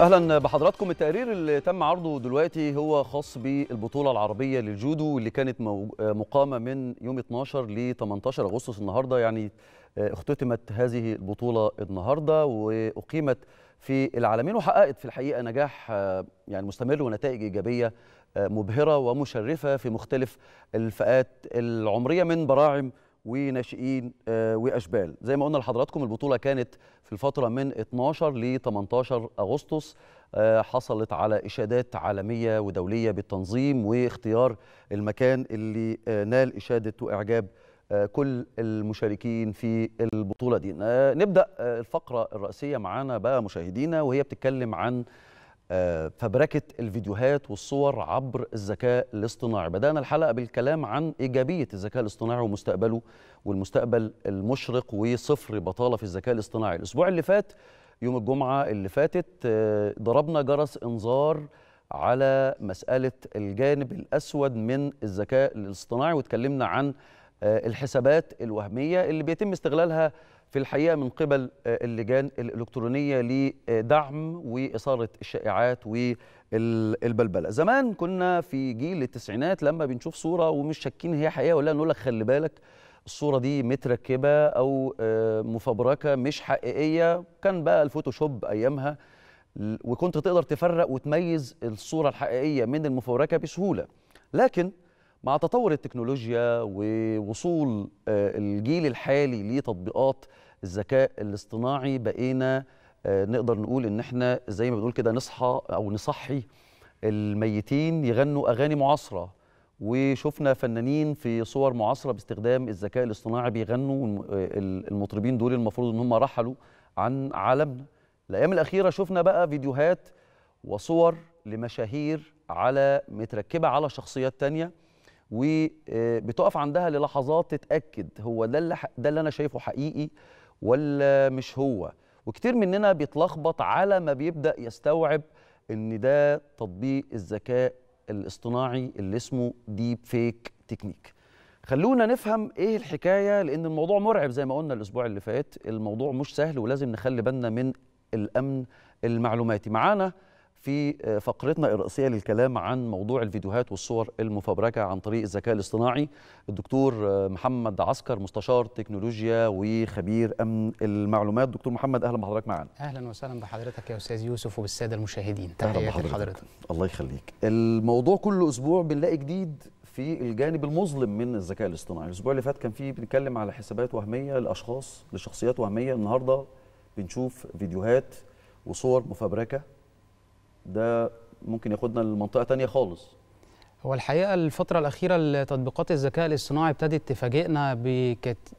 اهلا بحضراتكم التقرير اللي تم عرضه دلوقتي هو خاص بالبطوله العربيه للجودو اللي كانت مقامه من يوم 12 ل 18 اغسطس النهارده يعني آه، اختتمت هذه البطوله النهارده واقيمت في العالمين وحققت في الحقيقه نجاح آه، يعني مستمر ونتائج ايجابيه آه، مبهره ومشرفه في مختلف الفئات العمريه من براعم وناشئين آه، واشبال زي ما قلنا لحضراتكم البطوله كانت في الفتره من 12 ل 18 اغسطس آه، حصلت على اشادات عالميه ودوليه بالتنظيم واختيار المكان اللي آه، نال اشاده واعجاب كل المشاركين في البطوله دي نبدا الفقره الرئيسيه معانا بقى مشاهدينا وهي بتتكلم عن آه، فبركه الفيديوهات والصور عبر الذكاء الاصطناعي بدانا الحلقه بالكلام عن ايجابيه الذكاء الاصطناعي ومستقبله والمستقبل المشرق وصفر بطاله في الذكاء الاصطناعي الاسبوع اللي فات يوم الجمعه اللي فاتت آه، ضربنا جرس انذار على مساله الجانب الاسود من الذكاء الاصطناعي واتكلمنا عن آه، الحسابات الوهميه اللي بيتم استغلالها في الحقيقه من قبل آه، اللجان الالكترونيه لدعم واثاره الشائعات والبلبله زمان كنا في جيل التسعينات لما بنشوف صوره ومش شاكين هي حقيقه ولا نقول لك خلي بالك الصوره دي متركبه او آه، مفبركه مش حقيقيه كان بقى الفوتوشوب ايامها وكنت تقدر تفرق وتميز الصوره الحقيقيه من المفبركه بسهوله لكن مع تطور التكنولوجيا ووصول آه، الجيل الحالي لتطبيقات الذكاء الاصطناعي بقينا آه، نقدر نقول ان احنا زي ما بنقول كده نصحى او نصحي الميتين يغنوا اغاني معاصره وشفنا فنانين في صور معاصره باستخدام الذكاء الاصطناعي بيغنوا آه، المطربين دول المفروض ان هم رحلوا عن عالمنا الايام الاخيره شفنا بقى فيديوهات وصور لمشاهير على متركبه على شخصيات تانيه وبتقف عندها للحظات تتاكد هو ده اللي ده اللي انا شايفه حقيقي ولا مش هو وكتير مننا بيتلخبط على ما بيبدا يستوعب ان ده تطبيق الذكاء الاصطناعي اللي اسمه ديب فيك تكنيك خلونا نفهم ايه الحكايه لان الموضوع مرعب زي ما قلنا الاسبوع اللي فات الموضوع مش سهل ولازم نخلي بالنا من الامن المعلوماتي معانا في آه، فقرتنا الرئيسيه للكلام عن موضوع الفيديوهات والصور المفبركه عن طريق الذكاء الاصطناعي الدكتور آه، محمد عسكر مستشار تكنولوجيا وخبير امن المعلومات دكتور محمد اهلا بحضرتك معانا اهلا وسهلا بحضرتك يا استاذ يوسف وبالساده المشاهدين اهلا بحضرتك حضرتك. الله يخليك الموضوع كل اسبوع بنلاقي جديد في الجانب المظلم من الذكاء الاصطناعي الاسبوع اللي فات كان فيه بنتكلم على حسابات وهميه لاشخاص لشخصيات وهميه النهارده بنشوف فيديوهات وصور مفبركه ده ممكن ياخدنا لمنطقه ثانيه خالص هو الحقيقه الفتره الاخيره تطبيقات الذكاء الاصطناعي ابتدت تفاجئنا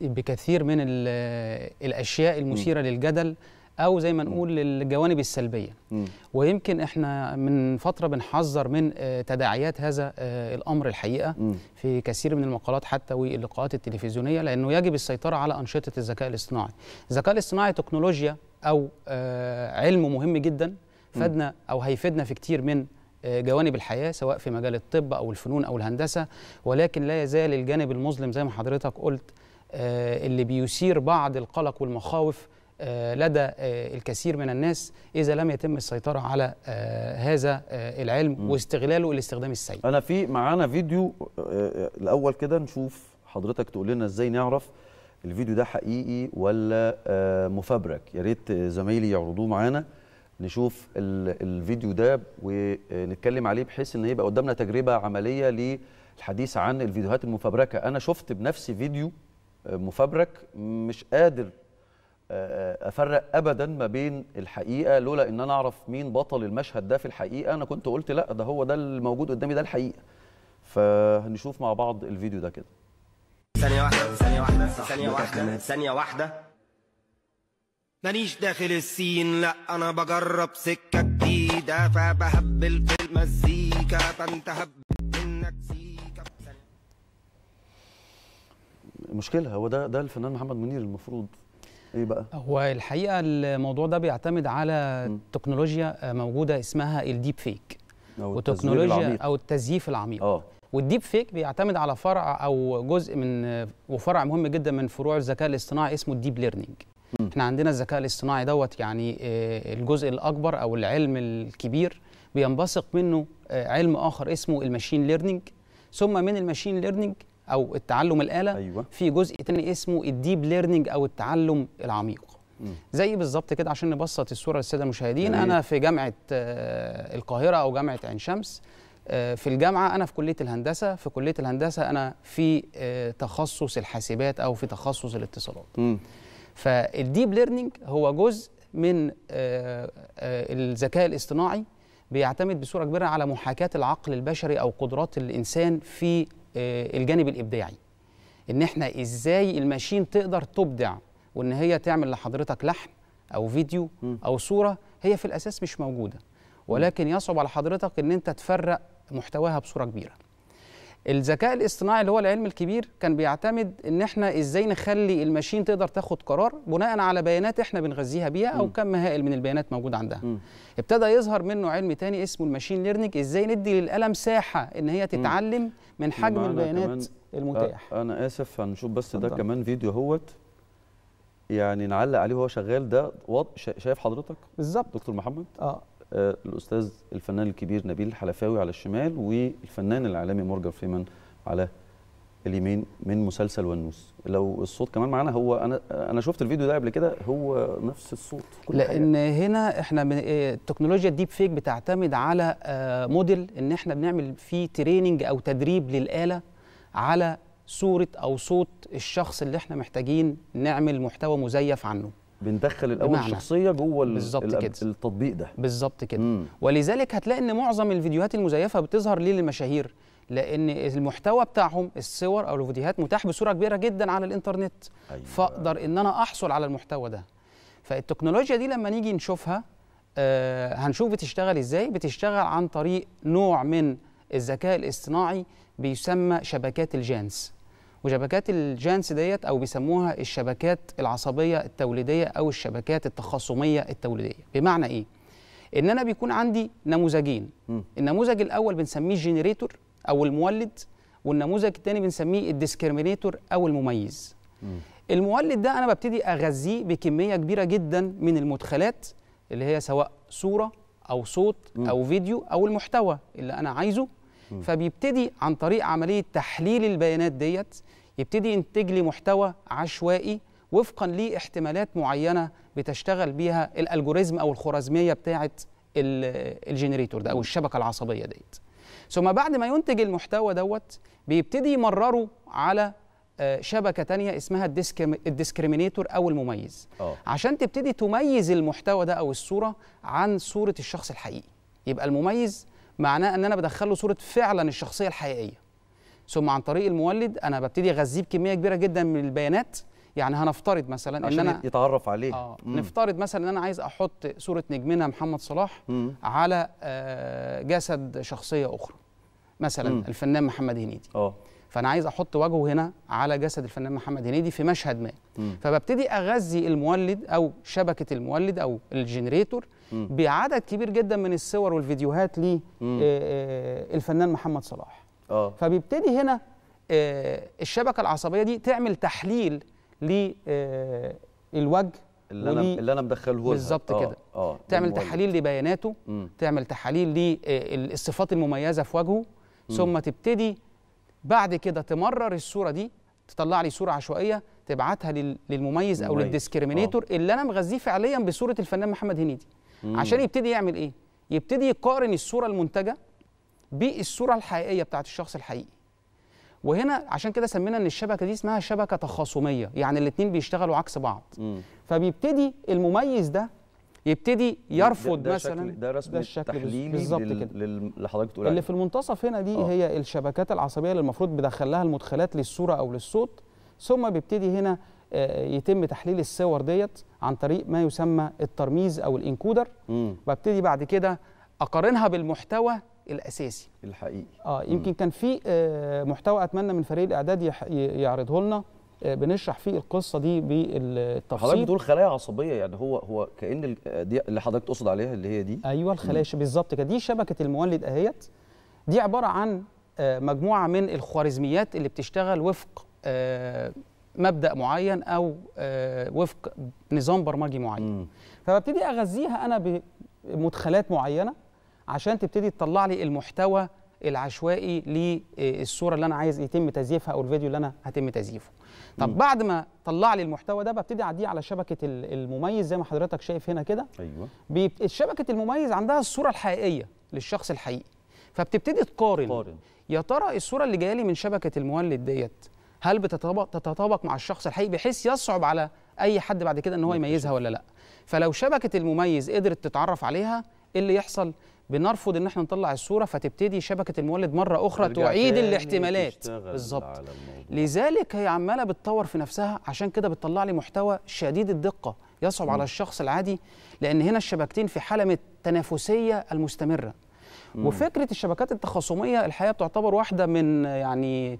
بكثير من الاشياء المثيره م. للجدل او زي ما نقول الجوانب السلبيه م. ويمكن احنا من فتره بنحذر من آه، تداعيات هذا آه، الامر الحقيقه م. في كثير من المقالات حتى واللقاءات التلفزيونيه لانه يجب السيطره على انشطه الذكاء الاصطناعي الذكاء الاصطناعي تكنولوجيا او آه، علم مهم جدا فادنا او هيفيدنا في كتير من آه، جوانب الحياه سواء في مجال الطب او الفنون او الهندسه ولكن لا يزال الجانب المظلم زي ما حضرتك قلت آه، اللي بيثير بعض القلق والمخاوف آه، لدى الكثير من الناس اذا لم يتم السيطره على هذا العلم واستغلاله الاستخدام السيء. انا في معانا فيديو الاول كده نشوف حضرتك تقول لنا ازاي نعرف الفيديو ده حقيقي ولا مفبرك يا ريت زمايلي يعرضوه معانا نشوف الفيديو ده ونتكلم عليه بحيث ان يبقى قدامنا تجربه عمليه للحديث عن الفيديوهات المفبركه انا شفت بنفسي فيديو آه، مفبرك مش قادر آه، آه، افرق ابدا ما بين الحقيقه لولا ان انا اعرف مين بطل المشهد ده في الحقيقه انا كنت قلت لا ده هو ده الموجود قدامي ده الحقيقه فهنشوف مع بعض الفيديو ده كده ثانيه واحده ثانيه واحده ثانيه واحده ثانيه واحده مانيش داخل السين لا انا بجرب سكه جديده فبهبل في المزيكا فانت هبل منك سيكا مشكله هو ده ده الفنان محمد منير المفروض ايه بقى؟ هو الحقيقه الموضوع ده بيعتمد على م. تكنولوجيا موجوده اسمها الديب فيك أو وتكنولوجيا او التزييف العميق أوه. والديب فيك بيعتمد على فرع او جزء من وفرع مهم جدا من فروع الذكاء الاصطناعي اسمه الديب ليرنينج احنا عندنا الذكاء الاصطناعي دوت يعني آه، الجزء الاكبر او العلم الكبير بينبثق منه آه، علم اخر اسمه الماشين ليرنينج ثم من الماشين ليرنينج او التعلم الاله أيوة. في جزء تاني اسمه الديب ليرنينج او التعلم العميق زي بالظبط كده عشان نبسط الصوره للساده المشاهدين انا في جامعه آه، القاهره او جامعه عين شمس في الجامعه انا في كليه الهندسه في كليه الهندسه انا في تخصص الحاسبات او في تخصص الاتصالات فالديب ليرنينج هو جزء من آه، آه، الذكاء الاصطناعي بيعتمد بصوره كبيره على محاكاه العقل البشري او قدرات الانسان في آه، الجانب الابداعي ان احنا ازاي الماشين تقدر تبدع وان هي تعمل لحضرتك لحن او فيديو او صوره هي في الاساس مش موجوده ولكن يصعب على حضرتك ان انت تفرق محتواها بصوره كبيره الذكاء الاصطناعي اللي هو العلم الكبير كان بيعتمد ان احنا ازاي نخلي الماشين تقدر تاخد قرار بناء على بيانات احنا بنغذيها بيها او كم هائل من البيانات موجود عندها م. ابتدى يظهر منه علم تاني اسمه الماشين ليرنينج ازاي ندي للقلم ساحه ان هي تتعلم من حجم البيانات المتاح آه، انا اسف هنشوف بس ده كمان فيديو اهوت يعني نعلق عليه وهو شغال ده شايف حضرتك بالظبط دكتور محمد اه الاستاذ الفنان الكبير نبيل الحلفاوي على الشمال والفنان الاعلامي مورجان فريمان على اليمين من مسلسل ونوس لو الصوت كمان معانا هو انا انا شفت الفيديو ده قبل كده هو نفس الصوت كل لان حاجة. هنا احنا من آه، التكنولوجيا الديب فيك بتعتمد على آه، موديل ان احنا بنعمل فيه تريننج او تدريب للاله على صوره او صوت الشخص اللي احنا محتاجين نعمل محتوى مزيف عنه بندخل الاول بمعنى. الشخصيه جوه التطبيق ده بالظبط كده مم. ولذلك هتلاقي ان معظم الفيديوهات المزيفه بتظهر ليه للمشاهير لان المحتوى بتاعهم الصور او الفيديوهات متاح بصوره كبيره جدا على الانترنت أيوة. فاقدر ان انا احصل على المحتوى ده فالتكنولوجيا دي لما نيجي نشوفها آه هنشوف بتشتغل ازاي بتشتغل عن طريق نوع من الذكاء الاصطناعي بيسمى شبكات الجانس وشبكات الجانس ديت او بيسموها الشبكات العصبيه التوليديه او الشبكات التخاصميه التوليديه بمعنى ايه ان انا بيكون عندي نموذجين النموذج الاول بنسميه الجنريتور او المولد والنموذج الثاني بنسميه الديسكريمينيتور او المميز م. المولد ده انا ببتدي اغذيه بكميه كبيره جدا من المدخلات اللي هي سواء صوره او صوت م. او فيديو او المحتوى اللي انا عايزه فبيبتدي عن طريق عمليه تحليل البيانات ديت يبتدي ينتج لي محتوى عشوائي وفقا لاحتمالات معينه بتشتغل بيها الالجوريزم او الخوارزميه بتاعه الجنريتور ده او الشبكه العصبيه ديت ثم بعد ما ينتج المحتوى دوت بيبتدي يمرره على آه، شبكة تانية اسمها الديسكريمينيتور أو المميز أوه. عشان تبتدي تميز المحتوى ده أو الصورة عن صورة الشخص الحقيقي يبقى المميز معناه ان انا بدخل له صوره فعلا الشخصيه الحقيقيه ثم عن طريق المولد انا ببتدي اغذيه بكميه كبيره جدا من البيانات يعني هنفترض مثلا عشان ان انا يتعرف عليه آه نفترض مثلا ان انا عايز احط صوره نجمنا محمد صلاح مم. على آه جسد شخصيه اخرى مثلا مم. الفنان محمد هنيدي اه فانا عايز احط وجهه هنا على جسد الفنان محمد هنيدي في مشهد ما مم. فببتدي اغذي المولد او شبكه المولد او الجنريتور بعدد كبير جدا من الصور والفيديوهات للفنان آه، آه، محمد صلاح أوه. فبيبتدي هنا آه، الشبكه العصبيه دي تعمل تحليل للوجه اللي انا اللي انا مدخله لها بالظبط كده تعمل تحاليل لبياناته مم. تعمل تحاليل للصفات المميزه في وجهه مم. ثم تبتدي بعد كده تمرر الصوره دي تطلع لي صوره عشوائيه تبعتها للمميز مميز. او للديسكريمينيتور اللي انا مغذيه فعليا بصوره الفنان محمد هنيدي مم. عشان يبتدي يعمل ايه يبتدي يقارن الصوره المنتجه بالصوره الحقيقيه بتاعت الشخص الحقيقي وهنا عشان كده سمينا ان الشبكه دي اسمها شبكه تخاصميه يعني الاثنين بيشتغلوا عكس بعض مم. فبيبتدي المميز ده يبتدي يرفض ده ده مثلا ده رسم ده الشكل بالظبط كده اللي حضرتك بتقول اللي في المنتصف هنا دي أوه. هي الشبكات العصبيه اللي المفروض بدخل لها المدخلات للصوره او للصوت ثم بيبتدي هنا آه، يتم تحليل الصور ديت عن طريق ما يسمى الترميز او الانكودر وابتدي بعد كده اقارنها بالمحتوى الاساسي الحقيقي اه يمكن مم. كان في آه، محتوى اتمنى من فريق الاعداد يعرضه لنا آه، بنشرح فيه القصه دي بالتفصيل حضرتك بتقول خلايا عصبيه يعني هو هو كان دي اللي حضرتك تقصد عليها اللي هي دي ايوه الخلايا بالظبط كده دي شبكه المولد اهيت دي عباره عن مجموعه من الخوارزميات اللي بتشتغل وفق مبدا معين او آه، وفق نظام برمجي معين فببتدي اغذيها انا بمدخلات معينه عشان تبتدي تطلع لي المحتوى العشوائي للصوره اللي انا عايز يتم تزييفها او الفيديو اللي انا هتم تزييفه طب بعد ما طلع لي المحتوى ده ببتدي اعديه على شبكه المميز زي ما حضرتك شايف هنا كده ايوه شبكه المميز عندها الصوره الحقيقيه للشخص الحقيقي فبتبتدي تقارن يا ترى الصوره اللي جايه لي من شبكه المولد ديت هل بتتطابق تتطابق مع الشخص الحقيقي بحيث يصعب على اي حد بعد كده ان هو يميزها ولا لا فلو شبكه المميز قدرت تتعرف عليها ايه اللي يحصل بنرفض ان احنا نطلع الصوره فتبتدي شبكه المولد مره اخرى تعيد الاحتمالات بالظبط لذلك هي عماله بتطور في نفسها عشان كده بتطلع لي محتوى شديد الدقه يصعب م. على الشخص العادي لان هنا الشبكتين في حاله من التنافسيه المستمره م. وفكره الشبكات التخاصميه الحقيقه بتعتبر واحده من يعني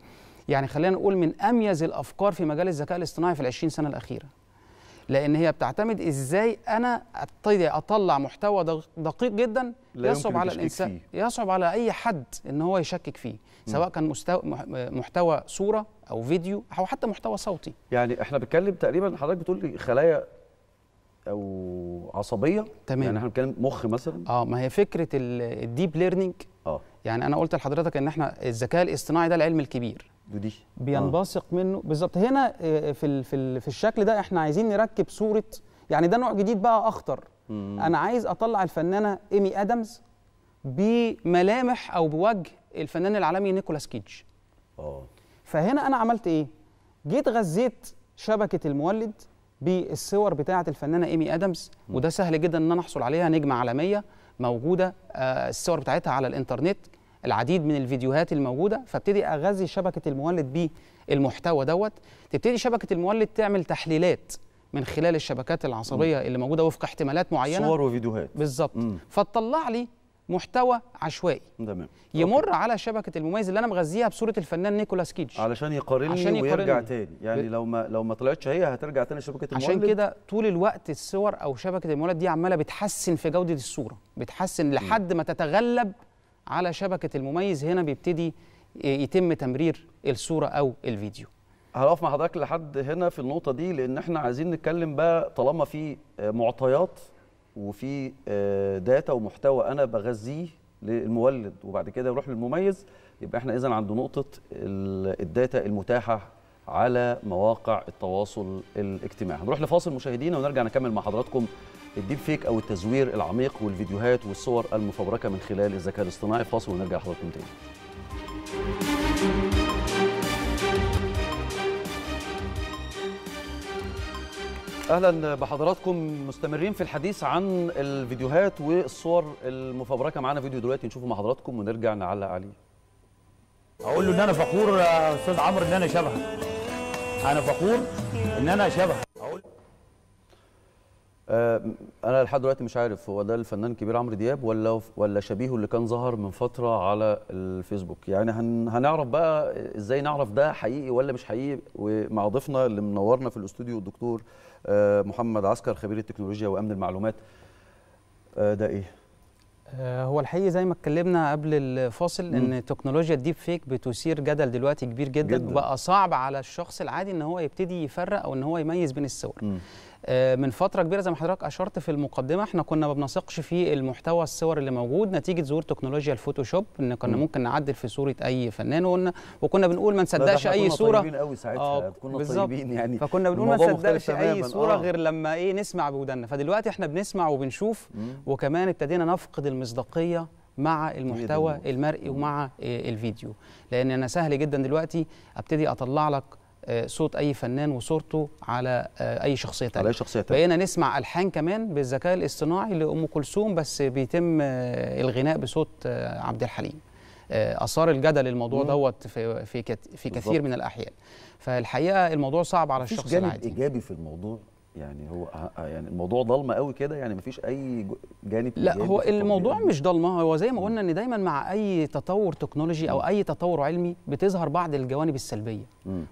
يعني خلينا نقول من اميز الافكار في مجال الذكاء الاصطناعي في العشرين سنه الاخيره لان هي بتعتمد ازاي انا اطلع محتوى دقيق جدا يصعب على الانسان يصعب على اي حد ان هو يشكك فيه سواء كان مستوى محتوى صوره او فيديو او حتى محتوى صوتي يعني احنا بنتكلم تقريبا حضرتك بتقول خلايا او عصبيه تمام يعني احنا بنتكلم مخ مثلا اه ما هي فكره الديب ليرنينج اه يعني انا قلت لحضرتك ان احنا الذكاء الاصطناعي ده العلم الكبير دي بينبثق منه بالظبط هنا آه، في في, في الشكل ده احنا عايزين نركب صوره يعني ده نوع جديد بقى اخطر مم. انا عايز اطلع الفنانه ايمي ادمز بملامح او بوجه الفنان العالمي نيكولاس كيج اه فهنا انا عملت ايه جيت غذيت شبكه المولد بالصور بتاعه الفنانه ايمي ادمز مم. وده سهل جدا ان انا احصل عليها نجمه عالميه موجوده آه الصور بتاعتها على الانترنت العديد من الفيديوهات الموجوده فابتدي اغذي شبكه المولد بالمحتوى دوت تبتدي شبكه المولد تعمل تحليلات من خلال الشبكات العصبيه اللي موجوده وفق احتمالات معينه صور وفيديوهات بالظبط فتطلع لي محتوى عشوائي تمام يمر أوكي. على شبكه المميز اللي انا مغذيها بصوره الفنان نيكولاس كيتش علشان يقارني عشان يقارني ويرجع تاني يعني ب... لو ما لو ما طلعتش هي هترجع تاني شبكه المولد عشان كده طول الوقت الصور او شبكه المولد دي عماله بتحسن في جوده الصوره بتحسن لحد ما تتغلب على شبكه المميز هنا بيبتدي يتم تمرير الصوره او الفيديو هقف مع حضرتك لحد هنا في النقطه دي لان احنا عايزين نتكلم بقى طالما في آه، معطيات وفي آه، داتا ومحتوى انا بغذيه للمولد وبعد كده يروح للمميز يبقى احنا اذا عند نقطه الداتا المتاحه على مواقع التواصل الاجتماعي هنروح لفاصل مشاهدينا ونرجع نكمل مع حضراتكم الديب فيك او التزوير العميق والفيديوهات والصور المفبركه من خلال الذكاء الاصطناعي فاصل ونرجع لحضراتكم تاني اهلا بحضراتكم مستمرين في الحديث عن الفيديوهات والصور المفبركه معانا فيديو دلوقتي نشوفه مع حضراتكم ونرجع نعلق عليه اقول له ان انا فخور يا استاذ عمرو ان انا شبهك انا فخور ان انا شبهك آه، انا لحد دلوقتي مش عارف هو ده الفنان الكبير عمرو دياب ولا ولا شبيهه اللي كان ظهر من فتره على الفيسبوك يعني هن هنعرف بقى ازاي نعرف ده حقيقي ولا مش حقيقي ومع ضيفنا اللي منورنا في الاستوديو الدكتور آه، محمد عسكر خبير التكنولوجيا وامن المعلومات آه، ده ايه هو الحقيقي زي ما اتكلمنا قبل الفاصل ان تكنولوجيا الديب فيك بتثير جدل دلوقتي كبير جدا, جداً. وبقى صعب على الشخص العادي ان هو يبتدي يفرق او ان هو يميز بين الصور آه، من فتره كبيره زي ما حضرتك اشرت في المقدمه احنا كنا ما بنثقش في المحتوى الصور اللي موجود نتيجه ظهور تكنولوجيا الفوتوشوب ان كنا ممكن نعدل في صوره اي فنان وقلنا وكنا بنقول ما نصدقش اي صوره طيبين قوي ساعتها آه كنا طيبين يعني فكنا بنقول ما نصدقش اي صوره آه. غير لما ايه نسمع بودنا فدلوقتي احنا بنسمع وبنشوف مم. وكمان ابتدينا نفقد المصداقيه مع المحتوى المرئي ومع آه، الفيديو لان انا سهل جدا دلوقتي ابتدي اطلع لك آه، صوت اي فنان وصورته على آه، اي شخصيه تانية. على اي شخصيه بقينا نسمع الحان كمان بالذكاء الاصطناعي لام كلثوم بس بيتم آه، الغناء بصوت عبد الحليم اثار الجدل الموضوع مم. دوت في في كثير بالضبط. من الاحيان فالحقيقه الموضوع صعب على الشخص العادي جانب ايجابي في الموضوع يعني هو يعني الموضوع ضلمه قوي كده يعني مفيش اي جانب لا هو الموضوع يعني. مش ضلمه هو زي ما قلنا ان دايما مع اي تطور تكنولوجي او اي تطور علمي بتظهر بعض الجوانب السلبيه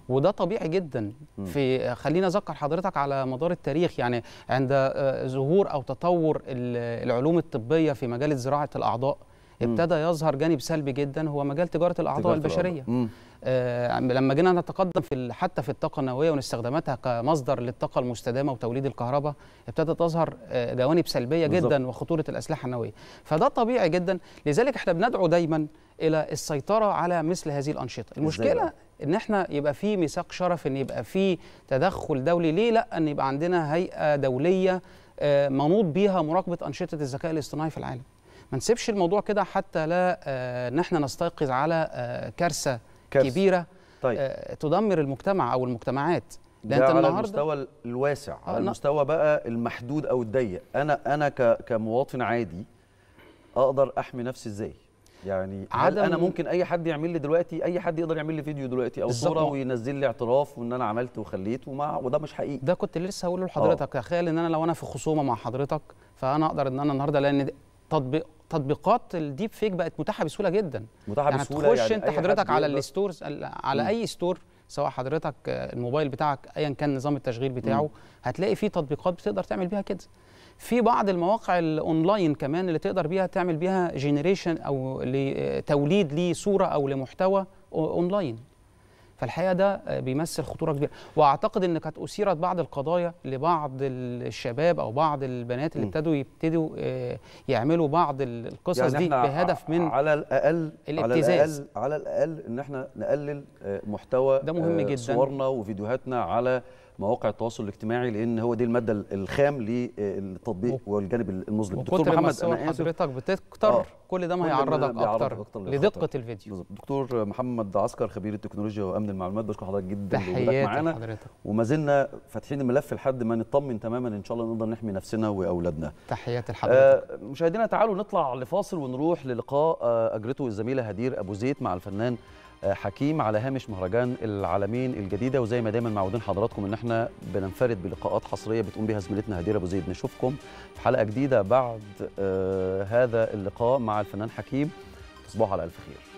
وده طبيعي جدا في خلينا اذكر حضرتك على مدار التاريخ يعني عند آه، ظهور او تطور العلوم الطبيه في مجال زراعه الاعضاء ابتدى يظهر جانب سلبي جدا هو مجال تجاره الاعضاء تجارة البشريه الأعضاء. آه، لما جينا نتقدم في حتى في الطاقه النوويه واستخداماتها كمصدر للطاقه المستدامه وتوليد الكهرباء ابتدت تظهر آه، جوانب سلبيه بالزبط. جدا وخطوره الاسلحه النوويه فده طبيعي جدا لذلك احنا بندعو دايما الى السيطره على مثل هذه الانشطه المشكله ان احنا يبقى في ميثاق شرف ان يبقى في تدخل دولي ليه لا ان يبقى عندنا هيئه دوليه آه، منوط بيها مراقبه انشطه الذكاء الاصطناعي في العالم ما نسيبش الموضوع كده حتى لا نحن نستيقظ على كارثه كارثة. كبيره طيب. آه، تدمر المجتمع او المجتمعات انت على النهارده المستوى الواسع على آه، المستوى بقى المحدود او الضيق انا انا كمواطن عادي اقدر احمي نفسي ازاي يعني هل انا ممكن اي حد يعمل لي دلوقتي اي حد يقدر يعمل لي فيديو دلوقتي او صوره وينزل لي اعتراف وان انا عملت وخليت ومع وده مش حقيقي ده كنت لسه هقوله لحضرتك آه. تخيل ان انا لو انا في خصومه مع حضرتك فانا اقدر ان انا النهارده لان تطبيق تطبيقات الديب فيك بقت متاحه بسهوله جدا متاحه يعني بسهوله تخش يعني انت حضرتك على الستورز على م. اي ستور سواء حضرتك الموبايل بتاعك ايا كان نظام التشغيل بتاعه م. هتلاقي فيه تطبيقات بتقدر تعمل بيها كده في بعض المواقع الاونلاين كمان اللي تقدر بيها تعمل بيها جينيريشن او لتوليد لصوره او لمحتوى اونلاين فالحقيقه ده بيمثل خطوره كبيره واعتقد ان كانت اثيرت بعض القضايا لبعض الشباب او بعض البنات اللي ابتدوا يبتدوا آه، يعملوا بعض القصص يعني دي بهدف من على الاقل الابتزاز على الاقل على الاقل ان احنا نقلل آه، محتوى ده مهم آه، جدا صورنا وفيديوهاتنا على مواقع التواصل الاجتماعي لان هو دي الماده الخام للتطبيق والجانب المظلم دكتور محمد انا حضرتك بتكتر آه. كل ده ما هيعرضك اكتر, لدقه الفيديو بالظبط دكتور محمد عسكر خبير التكنولوجيا وامن المعلومات بشكر حضرتك جدا لوجودك معانا وما زلنا فاتحين الملف لحد ما نطمن تماما ان شاء الله نقدر نحمي نفسنا واولادنا تحياتي آه، لحضرتك آه مشاهدينا تعالوا نطلع لفاصل ونروح للقاء آه اجرته الزميله هدير ابو زيد مع الفنان حكيم على هامش مهرجان العالمين الجديده وزي ما دايما معودين حضراتكم ان احنا بننفرد بلقاءات حصريه بتقوم بها زميلتنا هدير ابو زيد نشوفكم في حلقه جديده بعد آه، هذا اللقاء مع الفنان حكيم تصبحوا على الف خير